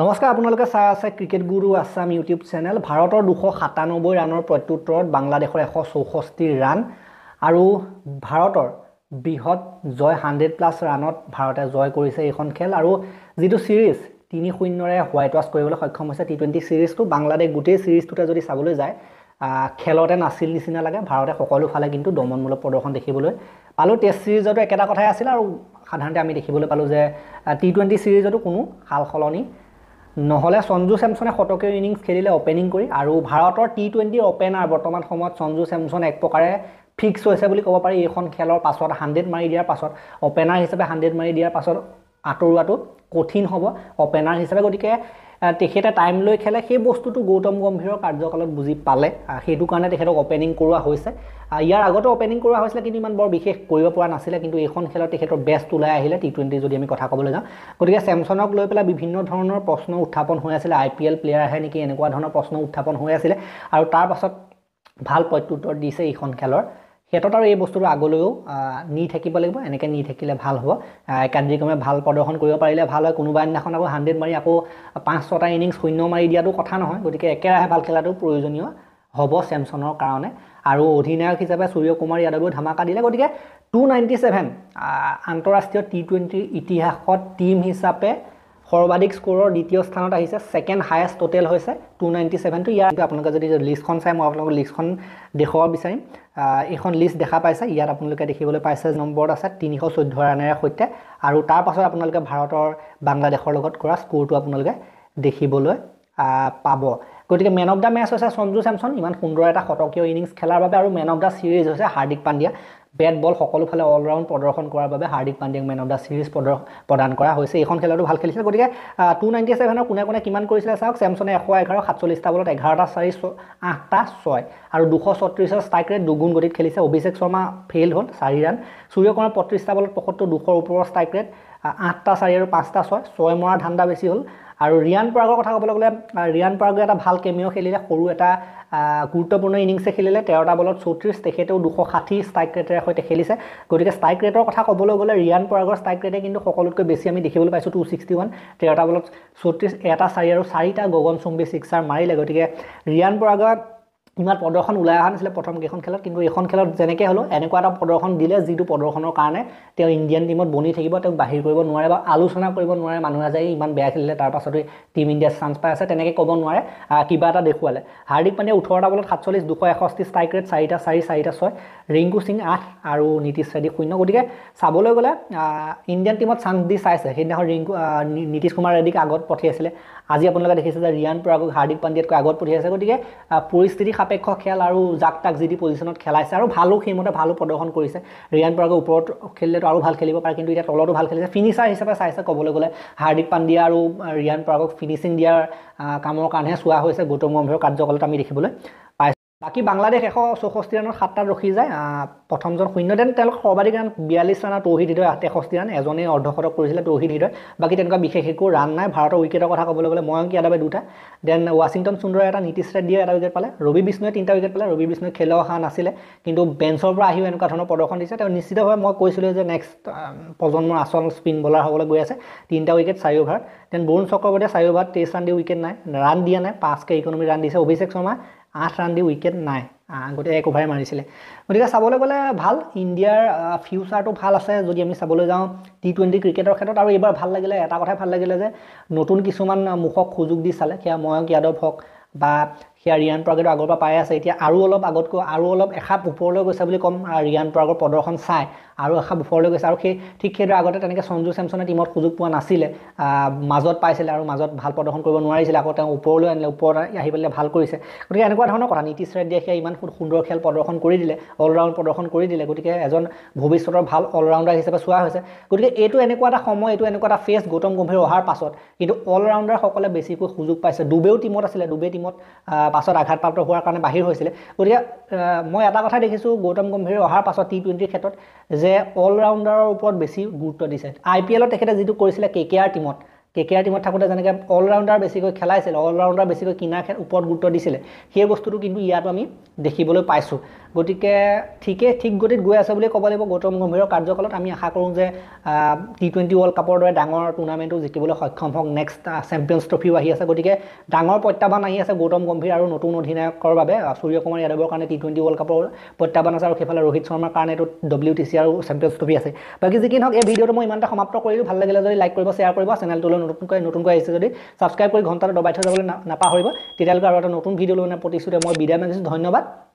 নমস্কাৰ আপোনালোকে চাই আছে ক্ৰিকেট গুৰু আছাম ইউটিউব চেনেল ভাৰতৰ দুশ সাতানব্বৈ ৰাণৰ প্ৰত্যুত্তৰত বাংলাদেশৰ এশ চৌষষ্ঠি ৰাণ আৰু ভাৰতৰ বৃহৎ জয় হাণ্ড্ৰেড প্লাছ ৰাণত ভাৰতে জয় কৰিছে এইখন খেল আৰু যিটো ছিৰিজ তিনি শূন্যৰে হোৱাইট ৱাছ কৰিবলৈ সক্ষম হৈছে টি টুৱেণ্টি ছিৰিজটো বাংলাদেশ গোটেই ছিৰিজটোতে যদি চাবলৈ যায় খেলতে নাছিল নিচিনা লাগে ভাৰতে সকলোফালে কিন্তু দমনমূলক প্ৰদৰ্শন দেখিবলৈ পালোঁ টেষ্ট ছিৰিজতো একেটা কথাই আছিল আৰু সাধাৰণতে আমি দেখিবলৈ পালোঁ যে টি টুৱেণ্টি ছিৰিজতো কোনো সাল সলনি নহ'লে সঞ্জু ছেমছনে শতকীয় ইনিংছ খেলিলে অ'পেনিং কৰি আৰু ভাৰতৰ টি টুৱেণ্টিৰ অ'পেনাৰ বৰ্তমান সময়ত সঞ্জু ছেমছন এক প্ৰকাৰে ফিক্স হৈছে বুলি ক'ব পাৰি এইখন খেলৰ পাছত হাণ্ড্ৰেড মাৰি দিয়াৰ পাছত অ'পেনাৰ হিচাপে হাণ্ড্ৰেড মাৰি দিয়াৰ পাছত আঁতৰোৱাটো কঠিন হ'ব অপেনাৰ হিচাপে গতিকে তেখেতে টাইম লৈ খেলে সেই বস্তুটো গৌতম গম্ভীৰৰ কাৰ্যকালত বুজি পালে সেইটো কাৰণে তেখেতক অপেনিং কৰোৱা হৈছে ইয়াৰ আগতে অপেনিং কৰোৱা হৈছিলে কিন্তু ইমান বৰ বিশেষ কৰিব পৰা নাছিলে কিন্তু এইখন খেলত তেখেতৰ বেষ্ট ওলাই আহিলে টি টুৱেণ্টি যদি আমি কথা ক'বলৈ যাওঁ গতিকে চেমচনক লৈ পেলাই বিভিন্ন ধৰণৰ প্ৰশ্ন উত্থাপন হৈ আছিলে আই পি এল প্লেয়াৰ আহে নেকি এনেকুৱা ধৰণৰ প্ৰশ্ন উত্থাপন হৈ আছিলে আৰু তাৰ পাছত ভাল প্ৰত্যুত্তৰ দিছে এইখন খেলৰ সিহঁতত আৰু এই বস্তুটো আগলৈও নি থাকিব লাগিব এনেকৈ নি থাকিলে ভাল হ'ব কাৰ্যক্ৰমে ভাল প্ৰদৰ্শন কৰিব পাৰিলে ভাল হয় কোনোবা এদিনাখন আকৌ হাণ্ড্ৰেড মাৰি আকৌ পাঁচ ছটা ইনিংছ শূন্য মাৰি দিয়াটো কথা নহয় গতিকে একেৰাহে ভাল খেলাটো প্ৰয়োজনীয় হ'ব চেমচনৰ কাৰণে আৰু অধিনায়ক হিচাপে সূৰ্য কুমাৰ যাদৱেও ধামাকা দিলে গতিকে টু নাইণ্টি ছেভেন আন্তঃৰাষ্ট্ৰীয় টি টুৱেণ্টিৰ ইতিহাসত টীম হিচাপে সৰ্বাধিক স্কোৰৰ দ্বিতীয় স্থানত আহিছে ছেকেণ্ড হায়েষ্ট টোটেল হৈছে টু নাইণ্টি ছেভেনটো ইয়াত আপোনালোকে যদি লিষ্টখন চাই মই আপোনালোকক লিষ্টখন দেখুৱাব বিচাৰিম এইখন লিষ্ট দেখা পাইছে ইয়াত আপোনালোকে দেখিবলৈ পাইছে নম্বৰত আছে তিনিশ চৈধ্য ৰাণেৰে সৈতে আৰু তাৰপাছত আপোনালোকে ভাৰতৰ বাংলাদেশৰ লগত কৰা স্ক'ৰটো আপোনালোকে দেখিবলৈ পাব গতিকে মেন অফ দ্য মেচ হৈছে সঞ্জু ছেমছন ইমান সুন্দৰ এটা শতকীয় ইনিংছ খেলাৰ বাবে আৰু মেন অফ দ্য ছিৰিজ হৈছে হাৰ্দিক পাণ্ডিয়া বেট বল সকলোফালে অলৰাউণ্ড প্ৰদৰ্শন কৰাৰ বাবে হাৰ্দিক পাণ্ডিয়াক মেন অফ দ্য ছিৰিজ প্ৰদৰ প্ৰদান কৰা হৈছে এইখন খেলতো ভাল খেলিছিলে গতিকে টু নাইণ্টি ছেভেনৰ কোনে কোনে কিমান কৰিছিলে চাওক ছেমছনে এশ এঘাৰ সাতচল্লিছটা বলত এঘাৰটা চাৰি আঠটা ছয় আৰু দুশ ছত্ৰিছৰ ষ্ট্ৰাইক ৰেট দুগুণ গতিত খেলিছে অভিষেক শৰ্মা ফেইল হ'ল চাৰি ৰাণ সূৰ্য কুমাৰ পঁয়ত্ৰিছটা বলত পঁয়সত্তৰ দুশৰ ওপৰৰ ষ্ট্ৰাইক ৰেট আঠটা চাৰি আৰু পাঁচটা ছয় ছয় মৰাৰ ধান্দা বেছি হ'ল আৰু ৰিয়ান পৰাগৰ কথা ক'বলৈ গ'লে ৰিয়ান পৰাগে এটা ভাল কেমিঅ' খেলিলে সৰু এটা গুৰুত্বপূৰ্ণ ইনিংছে খেলিলে তেৰটা বলত চৌত্ৰিছ তেখেতেও দুশ ষাঠি ষ্ট্ৰাইক ৰেটেৰে সৈতে খেলিছে গতিকে ষ্ট্ৰাইক ৰেটৰ কথা ক'বলৈ গ'লে ৰিয়ান পৰাগৰ ষ্ট্ৰাইক ৰেটে কিন্তু সকলোতকৈ বেছি আমি দেখিবলৈ পাইছোঁ টু ছিক্সটি ওৱান তেৰটা বলত চৌত্ৰিছ এটা চাৰি আৰু চাৰিটা গগন চুম্বি ছিক্সাৰ মাৰিলে গতিকে ৰিয়ান পাৰ্গৰ ইমান প্ৰদৰ্শন ওলাই অহা নাছিলে প্ৰথম কেইখন খেলত কিন্তু এইখন খেলত যেনেকৈ হ'লেও এনেকুৱা এটা প্ৰদৰ্শন দিলে যিটো প্ৰদৰ্শনৰ কাৰণে তেওঁ ইণ্ডিয়ান টীমত বনি থাকিব তেওঁক বাহিৰ কৰিব নোৱাৰে বা আলোচনা কৰিব নোৱাৰে মানুহে যে ইমান বেয়া খেলিলে তাৰ পাছতো টীম ইণ্ডিয়া চান্স পাই আছে তেনেকৈ ক'ব নোৱাৰে কিবা এটা দেখুৱালে হাৰ্দিক পাণ্ডে ওঠৰটা বলত সাতচল্লিছ দুশ এষষ্ঠি ষ্ট্ৰাইক ৰেট চাৰিটা চাৰি চাৰিটা ছয় ৰিংকু সিং আঠ আৰু নীতিশ ৰেডি শূন্য গতিকে চাবলৈ গ'লে ইণ্ডিয়ান টীমত চান্স দি চাইছে সেইদিনাখন ৰিংকু নীতিশ কুমাৰ ৰেড্ডিক আগত পঠিয়াইছিলে আজি আপোনালোকে দেখিছে যে ৰিয়ান পৰাগক হাৰ্দিক পাণ্ডিয়াতকৈ আগত পঠিয়াইছে গতিকে পৰিস্থিতি সাপেক্ষ খেল আৰু জাক তাক যি টি পজিশ্যনত খেলাইছে আৰু ভালো সেইমতে ভালো প্ৰদৰ্শন কৰিছে ৰিয়ান পৰাগৰ ওপৰত খেলিলেতো আৰু ভাল খেলিব পাৰে কিন্তু এতিয়া তলতো ভাল খেলিছে ফিনিচাৰ হিচাপে চাইছে ক'বলৈ গ'লে হাৰ্দিক পাণ্ডিয়া আৰু ৰিয়ান পৰাগক ফিনিচিং দিয়াৰ কামৰ কাৰণেহে চোৱা হৈছে গৌতম গম্ভীৰৰ কাৰ্যকালত আমি দেখিবলৈ বাকী বাংলাদেশ এশ চৌষষ্ঠি ৰাণত সাতটাত ৰখি যায় প্ৰথমজন শূন্য দেন তেওঁলোক সৰ্বাধিক ৰাণ বিয়াল্লিছ ৰাণত তৌহিদ হৃদয় তেষষ্ঠি ৰাণ এজনেই অৰ্ধশতক কৰিছিলে তৌহিদ হৃদয় বাকী তেনেকুৱা বিশেষ একো ৰাণ নাই ভাৰতৰ উইকেটৰ কথা ক'বলৈ গ'লে ময়ংক যাদৱে দুটা দেন ৱাশ্বিংটন সুন্দৰে এটা নীতিশ ৰেড্ডীয়ে এটা উইকেট পালে ৰবি বিষ্ণুৱে তিনিটা উইকেট পালে ৰবি বিষ্ণুৱে খেলো অহা নাছিলে কিন্তু বেঞ্চৰ পৰা আহিও এনেকুৱা ধৰণৰ প্ৰদৰ্শন দিছে তেওঁ নিশ্চিতভাৱে মই কৈছিলোঁ যে নেক্সট প্ৰজন্মৰ আচল স্পিন বলাৰ হ'বলৈ গৈ আছে তিনিটা উইকেট চাৰি অভাৰ দেন বৰুণ চক্ৰৱৰ্তীয়ে চাৰি অভাৰত তেইছ ৰাণ দি উইকেট নাই ৰাণ দিয়া নাই পাঁচকৈ ইকনমি ৰাণ দিছে অভিষেক শৰ্মা আঠ ৰাণ দি উইকেট নাই গোটেই এক অভাৰে মাৰিছিলে গতিকে চাবলৈ গ'লে ভাল ইণ্ডিয়াৰ ফিউচাৰটো ভাল আছে যদি আমি চাবলৈ যাওঁ টি টুৱেণ্টি ক্ৰিকেটৰ ক্ষেত্ৰত আৰু এইবাৰ ভাল লাগিলে এটা কথাই ভাল লাগিলে যে নতুন কিছুমান মুখক সুযোগ দি চালে সেয়া ময়ংক যাদৱ হওক বা সেয়া ৰিয়ান পৰাগেতো আগৰ পৰা পাই আছে এতিয়া আৰু অলপ আগতকৈ আৰু অলপ এখাপ ওপৰলৈ গৈছে বুলি ক'ম ৰিয়ান পৰাগৰ প্ৰদৰ্শন চাই আৰু এখাপ ওপৰলৈ গৈছে আৰু সেই ঠিক সেইদৰে আগতে তেনেকৈ সঞ্জু ছেমছনে টীমত সুযোগ পোৱা নাছিলে মাজত পাইছিলে আৰু মাজত ভাল প্ৰদৰ্শন কৰিব নোৱাৰিছিলে আকৌ তেওঁ ওপৰলৈ আনিলে ওপৰত আহি পেলাই ভাল কৰিছে গতিকে এনেকুৱা ধৰণৰ কথা নীতিশ ৰেড্ডীয়ে সেয়া ইমান সুন্দৰ খেল প্ৰদৰ্শন কৰি দিলে অলৰাউণ্ড প্ৰদৰ্শন কৰি দিলে গতিকে এজন ভৱিষ্যতৰ ভাল অলৰাউণ্ডাৰ হিচাপে চোৱা হৈছে গতিকে এইটো এনেকুৱা এটা সময় এইটো এনেকুৱা এটা ফেচ গৌতম গম্ভীৰ অহাৰ পাছত কিন্তু অলৰাউণ্ডাৰসকলে বেছিকৈ সুযোগ পাইছে ডুবেও টীমত আছিলে ডুবে টীমত পাছত আঘাতপ্ৰাপ্ত হোৱাৰ কাৰণে বাহিৰ হৈছিলে গতিকে মই এটা কথা দেখিছোঁ গৌতম গম্ভীৰ অহাৰ পাছত টি টুৱেণ্টিৰ ক্ষেত্ৰত যে অলৰাউণ্ডাৰৰ ওপৰত বেছি গুৰুত্ব দিছে আই পি এলত তেখেতে যিটো কৰিছিলে কে কে আৰ টিমত কে কে আৰ টিমত থাকোঁতে যেনেকৈ অলৰাউণ্ডাৰ বেছিকৈ খেলাইছিল অলৰাউণ্ডাৰ বেছিকৈ কিনাৰ খেল ওপৰত গুৰুত্ব দিছিলে সেই বস্তুটো কিন্তু ইয়াতো আমি দেখিবলৈ পাইছোঁ গতিকে ঠিকে ঠিক গতিত গৈ আছে বুলিয়ে ক'ব লাগিব গৌতম গম্ভীৰৰ কাৰ্যকালত আমি আশা কৰোঁ যে টি টুৱেণ্টি ৱৰ্ল্ড কাপৰ দৰে ডাঙৰ টুৰ্ণামেণ্টো জিকিবলৈ সক্ষম হওক নেক্সট চেম্পিয়নছ ট্ৰফিও আহি আছে গতিকে ডাঙৰ প্ৰত্যাহ্বান আহি আছে গৌতম গম্ভীৰ আৰু নতুন অধিনায়কৰ বাবে সূৰ্য কুমাৰ যাদৱৰ কাৰণে টি টুৱেণ্টি ৱৰ্ল্ড কাপৰ প্ৰত্যাহ্বান আছে আৰু সেইফালে ৰোহিত শৰ্মাৰ কাৰণেতো ডব্লিউ টি চি আৰু চেম্পিয়নছ ট্ৰফি আছে বাকী যি কি নহওক এই ভিডিঅ'টো মই ইমানটা সমাপ্ত কৰিলোঁ ভাল লাগিলে যদি লাইক কৰিব শ্বেয়াৰ কৰিব চেনেলটোলৈ নতুনকৈ নতুনকৈ আহিছে যদি ছাবস্ক্ৰাইব কৰি ঘণ্টাটো দবাই থৈ যাবলৈ নাপাহৰিব তেতিয়ালৈকে আৰু এটা নতুন ভিডিঅ' লৈ মানে প্ৰতিশ্ৰুতি মই বিদায় মাগিছোঁ ধন্যবাদ